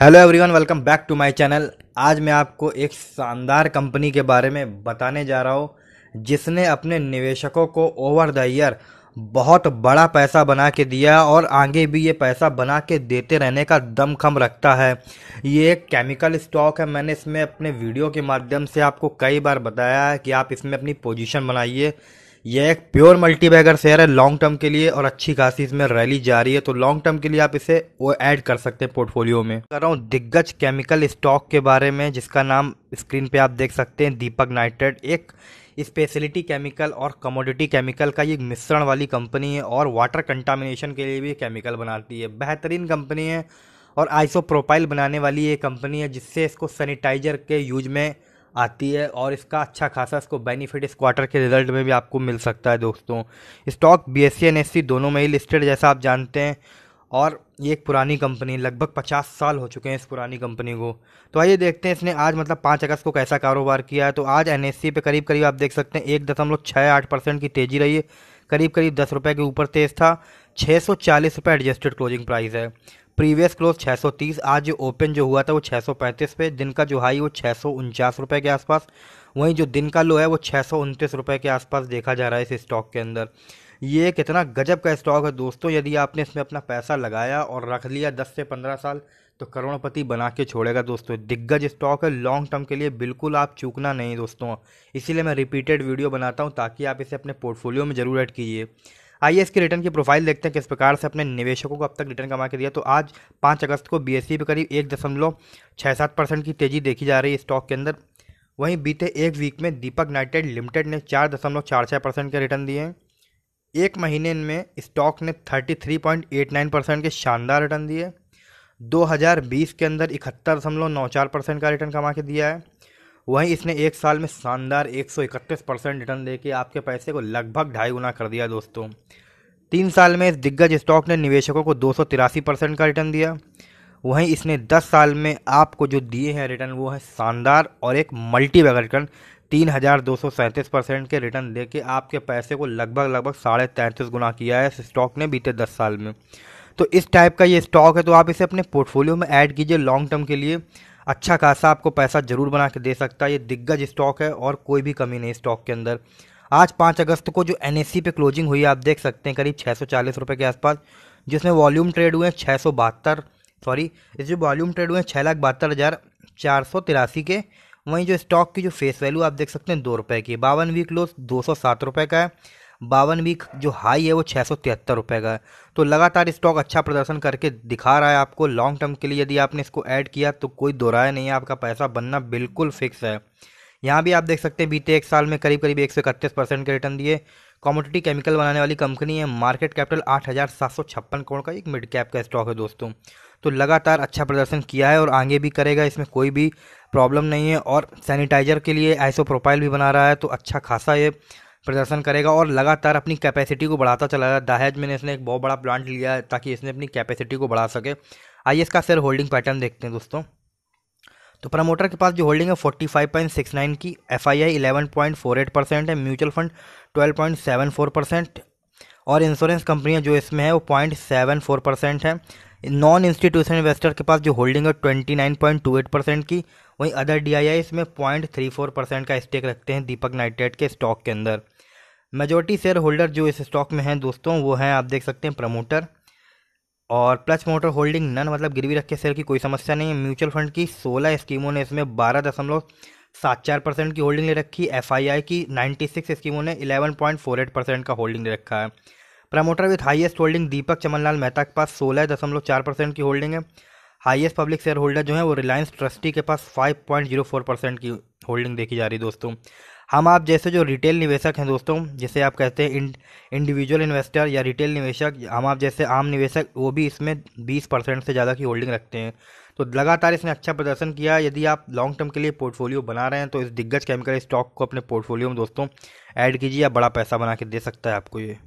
hello everyone welcome back to my channel आज मैं आपको एक शानदार कंपनी के बारे में बताने जा रहा हूँ जिसने अपने निवेशकों को ओवर द ईयर बहुत बड़ा पैसा बना के दिया और आगे भी ये पैसा बना के देते रहने का दमखम रखता है ये एक केमिकल स्टॉक है मैंने इसमें अपने वीडियो के माध्यम से आपको कई बार बताया है कि आप इसमें अपनी पोजीशन बनाइए यह एक प्योर मल्टीबैगर शेयर है लॉन्ग टर्म के लिए और अच्छी खासी इसमें रैली जा रही है तो लॉन्ग टर्म के लिए आप इसे वो ऐड कर सकते हैं पोर्टफोलियो में कर रहा हूँ दिग्गज केमिकल स्टॉक के बारे में जिसका नाम स्क्रीन पे आप देख सकते हैं दीपक नाइट्रेट एक स्पेशलिटी केमिकल और कमोडिटी केमिकल का ये मिश्रण वाली कंपनी है और वाटर कंटामिनेशन के लिए भी केमिकल बनाती है बेहतरीन कंपनी है और आइसो प्रोफाइल बनाने वाली ये कंपनी है जिससे इसको सैनिटाइजर के यूज में आती है और इसका अच्छा खासा इसको बेनिफिट इस क्वार्टर के रिजल्ट में भी आपको मिल सकता है दोस्तों स्टॉक बी एस सी दोनों में ही लिस्टेड जैसा आप जानते हैं और ये एक पुरानी कंपनी लगभग पचास साल हो चुके हैं इस पुरानी कंपनी को तो आइए देखते हैं इसने आज मतलब पाँच अगस्त को कैसा कारोबार किया है तो आज एन एस सी पे करीब करीब आप देख सकते हैं एक दशमलव छः आठ परसेंट की तेज़ी रही है करीब करीब दस रुपये के ऊपर तेज़ था छः सौ चालीस रुपये एडजस्टेड क्लोजिंग प्राइस है प्रीवियस क्लोज 630 आज जो ओपन जो हुआ था वो 635 पे दिन का जो हाई वो छः रुपये के आसपास वहीं जो दिन का लो है वो छः रुपये के आसपास देखा जा रहा है इस स्टॉक के अंदर ये कितना गजब का स्टॉक है दोस्तों यदि आपने इसमें अपना पैसा लगाया और रख लिया दस से पंद्रह साल तो करोड़पति बना के छोड़ेगा दोस्तों दिग्गज स्टॉक है लॉन्ग टर्म के लिए बिल्कुल आप चूकना नहीं दोस्तों इसीलिए मैं रिपीटेड वीडियो बनाता हूँ ताकि आप इसे अपने पोर्टफोलियो में ज़रूर ऐड कीजिए आइए इसके रिटर्न की प्रोफाइल देखते हैं किस प्रकार से अपने निवेशकों को अब तक रिटर्न कमा के दिया तो आज पाँच अगस्त को बी एस पर करीब एक दशमलव छः सात परसेंट की तेज़ी देखी जा रही है स्टॉक के अंदर वहीं बीते एक वीक में दीपक नाइटेड लिमिटेड ने चार दशमलव चार छः परसेंट के रिटर्न दिए हैं एक महीने में स्टॉक ने thirty three point eight nine percent के शानदार रिटर्न दिए दो हज़ार बीस के अंदर इकहत्तर दशमलव नौ चार परसेंट का रिटर्न कमा के दिया है वहीं इसने एक साल में शानदार 131 परसेंट रिटर्न देके आपके पैसे को लगभग ढाई गुना कर दिया दोस्तों तीन साल में इस दिग्गज स्टॉक ने निवेशकों को दो परसेंट का रिटर्न दिया वहीं इसने 10 साल में आपको जो दिए हैं रिटर्न वो है शानदार और एक मल्टी बैगर रिटर्न तीन हज़ार दो सौ सैंतीस परसेंट के रिटर्न देके आपके पैसे को लगभग लगभग साढ़े तैंतीस गुना किया है इस स्टॉक ने बीते दस साल में तो इस टाइप का ये स्टॉक है तो आप इसे अपने पोर्टफोलियो में ऐड कीजिए लॉन्ग टर्म के लिए अच्छा खासा आपको पैसा जरूर बना के दे सकता है ये दिग्गज स्टॉक है और कोई भी कमी नहीं स्टॉक के अंदर आज पाँच अगस्त को जो एन पे क्लोजिंग हुई है आप देख सकते हैं करीब छः सौ के आसपास जिसमें वॉल्यूम ट्रेड हुए हैं छः सौ बहत्तर सॉरी वॉल्यूम ट्रेड हुए हैं छः लाख बहत्तर हज़ार चार सौ तिरासी के वहीं जो स्टॉक की जो फेस वैल्यू आप देख सकते हैं दो रुपये की बावन वीक क्लोज दो सौ सात रुपये का है बावन वीक जो हाई है वो छः सौ तिहत्तर रुपये का है तो लगातार स्टॉक अच्छा प्रदर्शन करके दिखा रहा है आपको लॉन्ग टर्म के लिए यदि आपने इसको ऐड किया तो कोई दोराया नहीं है आपका पैसा बनना बिल्कुल फिक्स है यहाँ भी आप देख सकते हैं बीते एक साल में करीब करीब एक सौ इकतीस परसेंट के रिटर्न दिए कॉमोडिटी केमिकल बनाने वाली कंपनी है मार्केट कैपिटल आठ हज़ार सात सौ छप्पन करोड़ का एक मिड कैप का स्टॉक है दोस्तों तो लगातार अच्छा प्रदर्शन किया है और आगे भी करेगा इसमें कोई भी प्रॉब्लम नहीं है और सैनिटाइजर के लिए आइसो प्रोफाइल भी बना रहा है तो अच्छा खासा ये प्रदर्शन करेगा और लगातार अपनी कैपेसिटी को बढ़ाता चला जाए दाहेज में इसने एक बहुत बड़ा प्लांट लिया है ताकि इसने अपनी कैपेसिटी को बढ़ा सके आइए इसका शेयर होल्डिंग पैटर्न देखते हैं दोस्तों तो प्रमोटर के पास जो होल्डिंग है 45.69 की F I I eleven percent है म्यूचुअल फंड 12.74 परसेंट और इंश्योरेंस कंपनियां जो इसमें है वो 0.74 परसेंट है नॉन इंस्टीट्यूशनल इन्वेस्टर के पास जो होल्डिंग है 29.28 परसेंट की वहीं अदर डी आई आई इसमें फोर परसेंट का स्टेक रखते हैं दीपक नाइटेड के स्टॉक के अंदर मेजोरिटी शेयर होल्डर जो इस स्टॉक में हैं दोस्तों वो हैं आप देख सकते हैं प्रमोटर और प्लस मोटर होल्डिंग नन मतलब गिरवी रख के शेयर की कोई समस्या नहीं है म्यूचुअल फंड की सोलह स्कीमों ने इसमें बारह दशमलव सात चार परसेंट की होल्डिंग ले रखी एफ की नाइन्टी सिक्स स्कीमों ने eleven point four eight percent का होल्डिंग ले रखा है promoter with highest holding Deepak Chamanlal Mehta के पास सोलह दशमलव चार परसेंट की होल्डिंग है हाइएस्ट पब्लिक शेयर होल्डर जो है वो रिलायंस ट्रस्टी के पास five point zero four percent की होल्डिंग देखी जा रही है दोस्तों हम आप जैसे जो रिटेल निवेशक हैं दोस्तों जिसे आप कहते हैं इंडिविजुअल इन्वेस्टर या रिटेल निवेशक हम आप जैसे आम निवेशक वो भी इसमें बीस परसेंट से ज़्यादा की होल्डिंग रखते हैं तो लगातार इसने अच्छा प्रदर्शन किया यदि आप लॉन्ग टर्म के लिए पोर्टफोलियो बना रहे हैं तो इस दिग्गज केमिकल स्टॉक को अपने पोर्टफोलियो में दोस्तों ऐड कीजिए या बड़ा पैसा बना के दे सकता है आपको ये